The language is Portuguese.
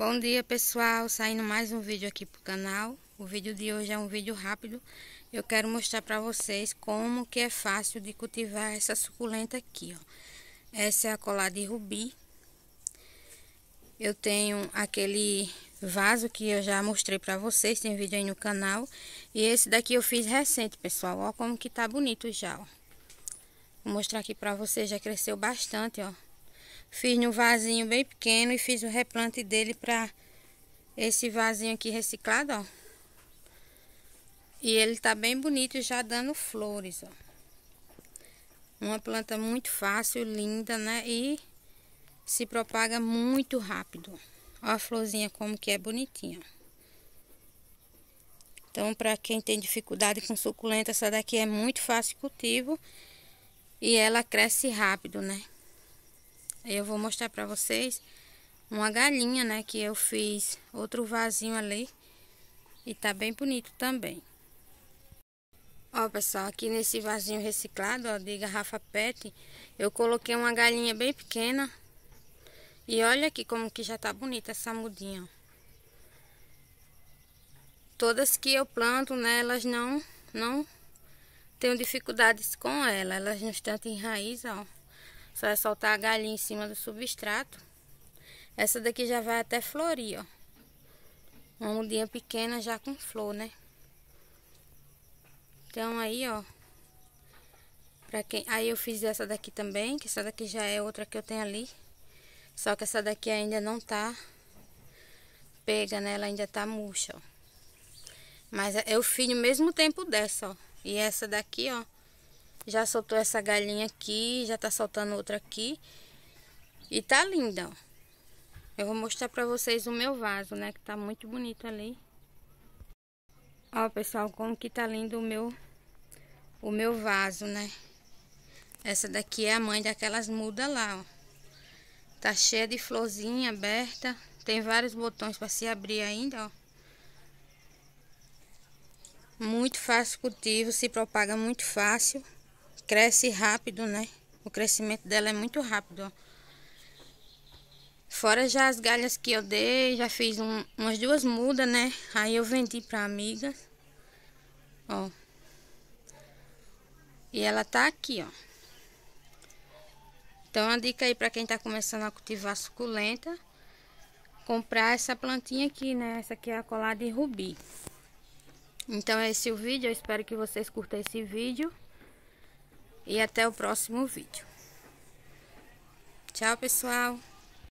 Bom dia pessoal, saindo mais um vídeo aqui pro canal. O vídeo de hoje é um vídeo rápido. Eu quero mostrar para vocês como que é fácil de cultivar essa suculenta aqui, ó. Essa é a Colada de rubi. Eu tenho aquele vaso que eu já mostrei para vocês, tem vídeo aí no canal. E esse daqui eu fiz recente, pessoal. Olha como que tá bonito já, ó. Vou mostrar aqui para vocês, já cresceu bastante, ó. Fiz num vasinho bem pequeno e fiz o replante dele para esse vasinho aqui reciclado, ó. E ele tá bem bonito já dando flores, ó. Uma planta muito fácil, linda, né? E se propaga muito rápido. Ó a florzinha como que é bonitinha. Então, para quem tem dificuldade com suculenta, essa daqui é muito fácil cultivo. E ela cresce rápido, né? Eu vou mostrar pra vocês uma galinha, né? Que eu fiz outro vasinho ali. E tá bem bonito também. Ó, pessoal, aqui nesse vasinho reciclado, ó, de garrafa pet, eu coloquei uma galinha bem pequena. E olha aqui como que já tá bonita essa mudinha, ó. Todas que eu planto, né, elas não, não tenho dificuldades com ela. Elas não estão em raiz, ó. Só é soltar a galinha em cima do substrato. Essa daqui já vai até florir, ó. Uma mudinha pequena já com flor, né? Então aí, ó. Pra quem... Aí eu fiz essa daqui também, que essa daqui já é outra que eu tenho ali. Só que essa daqui ainda não tá pega, né? Ela ainda tá murcha, ó. Mas eu fiz no mesmo tempo dessa, ó. E essa daqui, ó. Já soltou essa galinha aqui, já tá soltando outra aqui. E tá linda, ó. Eu vou mostrar pra vocês o meu vaso, né? Que tá muito bonito ali. Ó, pessoal, como que tá lindo o meu, o meu vaso, né? Essa daqui é a mãe daquelas mudas lá, ó. Tá cheia de florzinha aberta. Tem vários botões pra se abrir ainda, ó. Muito fácil cultivo, se propaga muito fácil cresce rápido, né? O crescimento dela é muito rápido, ó. Fora já as galhas que eu dei, já fiz um, umas duas mudas, né? Aí eu vendi pra amigas. Ó. E ela tá aqui, ó. Então, a dica aí pra quem tá começando a cultivar suculenta. Comprar essa plantinha aqui, né? Essa aqui é a colada de rubi. Então, esse é o vídeo. Eu espero que vocês curtam esse vídeo. E até o próximo vídeo. Tchau, pessoal!